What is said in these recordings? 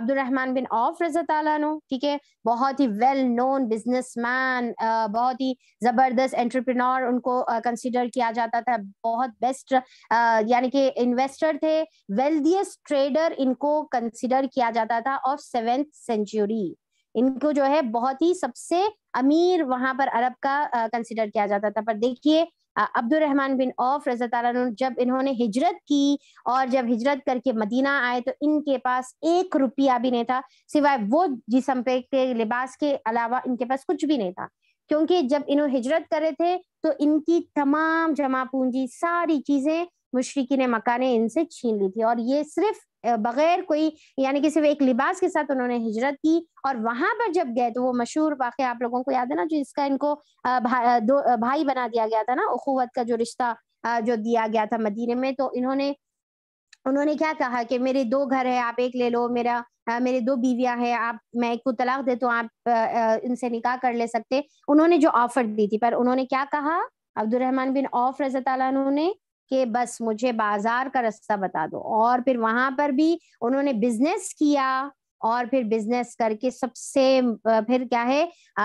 अब्दुलरहमान बिन of रजा ठीक है बहुत ही वेल नोन बिजनेसमैन बहुत ही ज़बरदस्त एंटरप्रेन्योर उनको कंसिडर किया जाता था बहुत बेस्ट यानी कि इन्वेस्टर थे वेल्दियस्ट ट्रेडर इनको कंसिडर किया जाता था ऑफ सेवेंथ सेंचुरी इनको जो है बहुत ही सबसे अमीर वहां पर अरब का कंसिडर किया जाता था पर देखिए अब्दुलरहमान बिन औफ रजा जब इन्होंने हिजरत की और जब हिजरत करके मदीना आए तो इनके पास एक रुपया भी नहीं था सिवाय वो जिसम पे के लिबास के अलावा इनके पास कुछ भी नहीं था क्योंकि जब इन्होंने हिजरत करे थे तो इनकी तमाम जमा पूंजी सारी चीजें मुशरकी ने मकाने इनसे छीन ली थी और ये सिर्फ बगैर कोई यानी कि सिर्फ एक लिबास के साथ उन्होंने हिजरत की और वहां पर जब गए तो वो मशहूर वाक्य आप लोगों को याद है ना जो इसका इनको भा, दो भाई बना दिया गया था ना उखुवत का जो रिश्ता जो दिया गया था मदीने में तो इन्होंने उन्होंने क्या कहा कि मेरे दो घर है आप एक ले लो मेरा मेरे दो बीवियां हैं आप मैं एक को तलाक दे तो आप इनसे निकाह कर ले सकते उन्होंने जो ऑफर दी थी पर उन्होंने क्या कहा अब्दुलरहमान बिन औफ रजत ने कि बस मुझे बाजार का रास्ता बता दो और फिर वहां पर भी उन्होंने बिजनेस किया और फिर बिजनेस करके सबसे फिर क्या है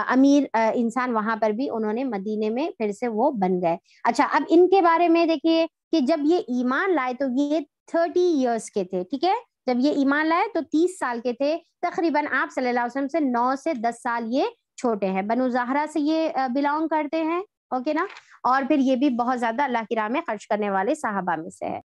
अमीर इंसान वहां पर भी उन्होंने मदीने में फिर से वो बन गए अच्छा अब इनके बारे में देखिए कि जब ये ईमान लाए तो ये थर्टी इयर्स के थे ठीक है जब ये ईमान लाए तो तीस साल के थे तकरीबन आप सल्लल्लाहु अलैहि वसल्लम से नौ से दस साल ये छोटे हैं बनु जहरा से ये बिलोंग करते हैं ओके ना और फिर ये भी बहुत ज्यादा अल्लाह की राह में खर्च करने वाले साहबा में से है